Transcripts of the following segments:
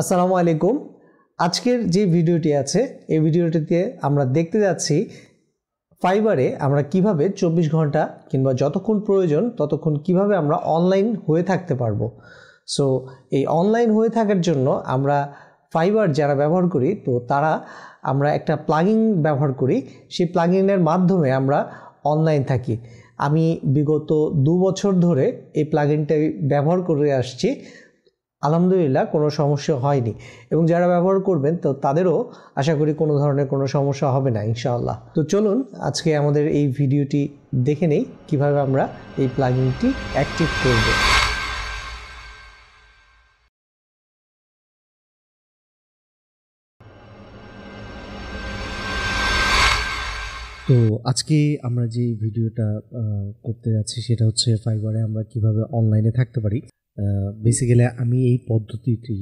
আসসালামু আলাইকুম আজকের যে ভিডিওটি আছে এই ভিডিওটিতে আমরা দেখতে যাচ্ছি ফাইবারে আমরা কিভাবে চব্বিশ ঘন্টা কিংবা যতক্ষণ প্রয়োজন ততক্ষণ কিভাবে আমরা অনলাইন হয়ে থাকতে পারবো সো এই অনলাইন হয়ে থাকার জন্য আমরা ফাইবার যারা ব্যবহার করি তো তারা আমরা একটা প্লাগিং ব্যবহার করি সেই প্লাগিনের মাধ্যমে আমরা অনলাইন থাকি আমি বিগত দু বছর ধরে এই প্লাগিনটাই ব্যবহার করে আসছি আলহামদুলিল্লাহ কোনো সমস্যা হয়নি এবং যারা ব্যবহার করবেন তো তাদেরও আশা করি কোনো ধরনের কোনো সমস্যা হবে না ইনশাআল্লাহ তো চলুন আজকে আমাদের এই ভিডিওটি দেখে নেই কীভাবে আমরা এই প্লাগিংটি অ্যাক্টিভ করব তো আজকে আমরা যে ভিডিওটা করতে যাচ্ছি সেটা হচ্ছে ফাইবারে আমরা কিভাবে অনলাইনে থাকতে পারি বেসিক্যালি আমি এই পদ্ধতিটি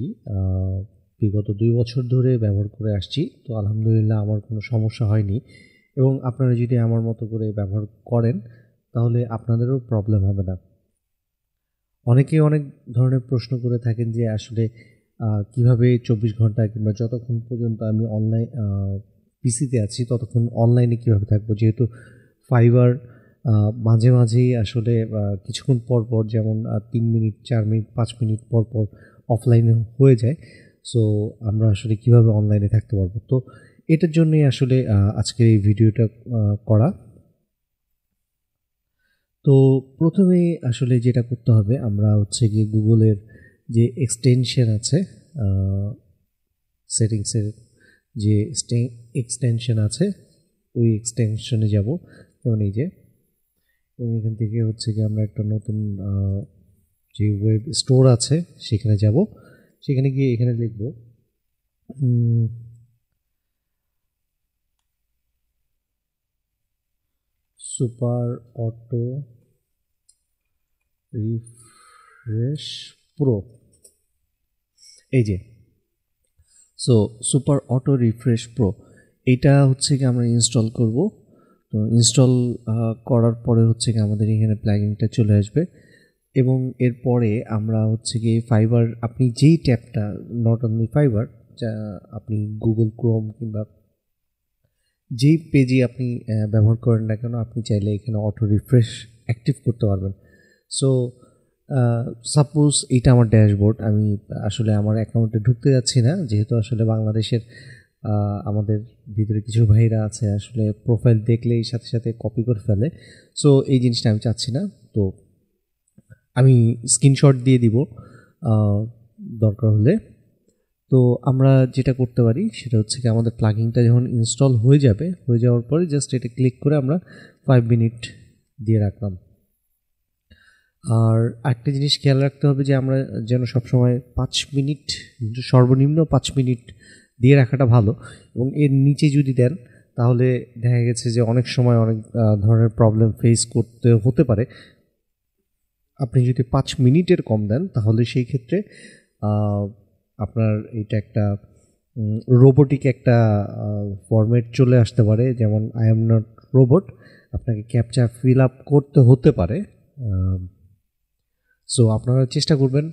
বিগত দুই বছর ধরে ব্যবহার করে আসছি তো আলহামদুলিল্লাহ আমার কোনো সমস্যা হয়নি এবং আপনারা যদি আমার মতো করে ব্যবহার করেন তাহলে আপনাদেরও প্রবলেম হবে না অনেকেই অনেক ধরনের প্রশ্ন করে থাকেন যে আসলে কিভাবে চব্বিশ ঘন্টা কিংবা যতক্ষণ পর্যন্ত আমি অনলাইন পিসিতে আছি ততক্ষণ অনলাইনে কিভাবে থাকবো যেহেতু ফাইবার মাঝে মাঝেই আসলে কিছুক্ষণ পর পর যেমন তিন মিনিট চার মিনিট পাঁচ মিনিট পর পর অফলাইনে হয়ে যায় সো আমরা আসলে কিভাবে অনলাইনে থাকতে পারবো তো এটার জন্যই আসলে আজকের এই ভিডিওটা করা তো প্রথমে আসলে যেটা করতে হবে আমরা হচ্ছে গিয়ে গুগলের যে এক্সটেনশন আছে সেটিংসের যে এক্সটেনশন আছে ওই এক্সটেনশনে যাব যেমন এই যে এবং এখান থেকে হচ্ছে কি আমরা একটা নতুন যে ওয়েব স্টোর আছে সেখানে যাব সেখানে গিয়ে এখানে লিখব সুপার অটো রিফ্রেশ প্রো এই যে so super auto refresh pro এটা হচ্ছে কি আমরা ইনস্টল করব তো ইনস্টল করার পরে হচ্ছে কি আমাদের এখানে প্ল্যাগিংটা চলে আসবে এবং এরপরে আমরা হচ্ছে কি ফাইবার আপনি যেই ট্যাবটা নট অনলি ফাইবার যা আপনি গুগল ক্রোম কিংবা যেই পেজে আপনি ব্যবহার করেন না কেন আপনি চাইলে এখানে অটো রিফ্রেশ অ্যাক্টিভ করতে পারবেন সো সাপোজ এটা আমার ড্যাশবোর্ড আমি আসলে আমার অ্যাকাউন্টে ঢুকতে যাচ্ছি না যেহেতু আসলে বাংলাদেশের আমাদের ভিতরে কিছু ভাইরা আছে আসলে প্রোফাইল দেখলেই সাথে সাথে কপি করে ফেলে সো এই জিনিসটা আমি চাচ্ছি না তো আমি স্ক্রিনশট দিয়ে দিব দরকার হলে তো আমরা যেটা করতে পারি সেটা হচ্ছে কি আমাদের প্লাগিংটা যখন ইনস্টল হয়ে যাবে হয়ে যাওয়ার পরে জাস্ট এটা ক্লিক করে আমরা ফাইভ মিনিট দিয়ে রাখলাম আর একটা জিনিস খেয়াল রাখতে হবে যে আমরা যেন সবসময় পাঁচ মিনিট সর্বনিম্ন পাঁচ মিনিট দিয়ে রাখাটা ভালো এবং এর নিচে যদি দেন তাহলে দেখা গেছে যে অনেক সময় অনেক ধরনের প্রবলেম ফেস করতে হতে পারে আপনি যদি পাঁচ মিনিটের কম দেন তাহলে সেই ক্ষেত্রে আপনার এটা একটা রোবোটিক একটা ফর্মেট চলে আসতে পারে যেমন আই এম নট রোবট আপনাকে ক্যাপচার ফিল আপ করতে হতে পারে সো আপনারা চেষ্টা করবেন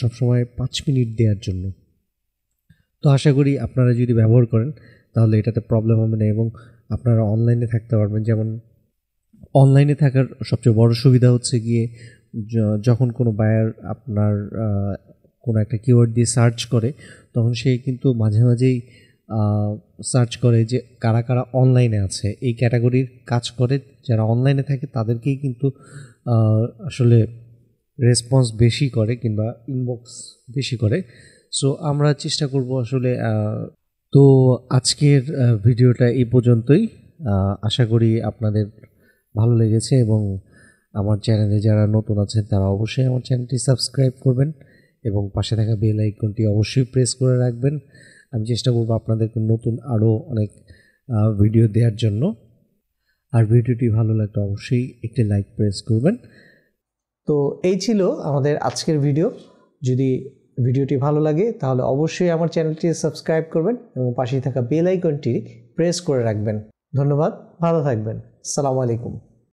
সবসময় পাঁচ মিনিট দেওয়ার জন্য তো আশা করি আপনারা যদি ব্যবহার করেন তাহলে এটাতে প্রবলেম হবে না এবং আপনারা অনলাইনে থাকতে পারবেন যেমন অনলাইনে থাকার সবচেয়ে বড় সুবিধা হচ্ছে গিয়ে যখন কোনো বায়ার আপনার কোনো একটা কিওয়ার্ড দিয়ে সার্চ করে তখন সে কিন্তু মাঝে মাঝেই সার্চ করে যে কারা কারা অনলাইনে আছে এই ক্যাটাগরির কাজ করে যারা অনলাইনে থাকে তাদেরকেই কিন্তু আসলে রেসপন্স বেশি করে কিংবা ইনবক্স বেশি করে সো আমরা চেষ্টা করব আসলে তো আজকের ভিডিওটা এই পর্যন্তই আশা করি আপনাদের ভালো লেগেছে এবং আমার চ্যানেলে যারা নতুন আছেন তারা অবশ্যই আমার চ্যানেলটি সাবস্ক্রাইব করবেন এবং পাশে থাকা বেল আইকনটি অবশ্যই প্রেস করে রাখবেন আমি চেষ্টা করব আপনাদেরকে নতুন আরও অনেক ভিডিও দেওয়ার জন্য আর ভিডিওটি ভালো লাগলে অবশ্যই একটি লাইক প্রেস করবেন তো এই ছিল আমাদের আজকের ভিডিও যদি ভিডিওটি ভালো লাগে তাহলে অবশ্যই আমার চ্যানেলটি সাবস্ক্রাইব করবেন এবং পাশেই থাকা বেল আইকনটি প্রেস করে রাখবেন ধন্যবাদ ভালো থাকবেন সালাম আলাইকুম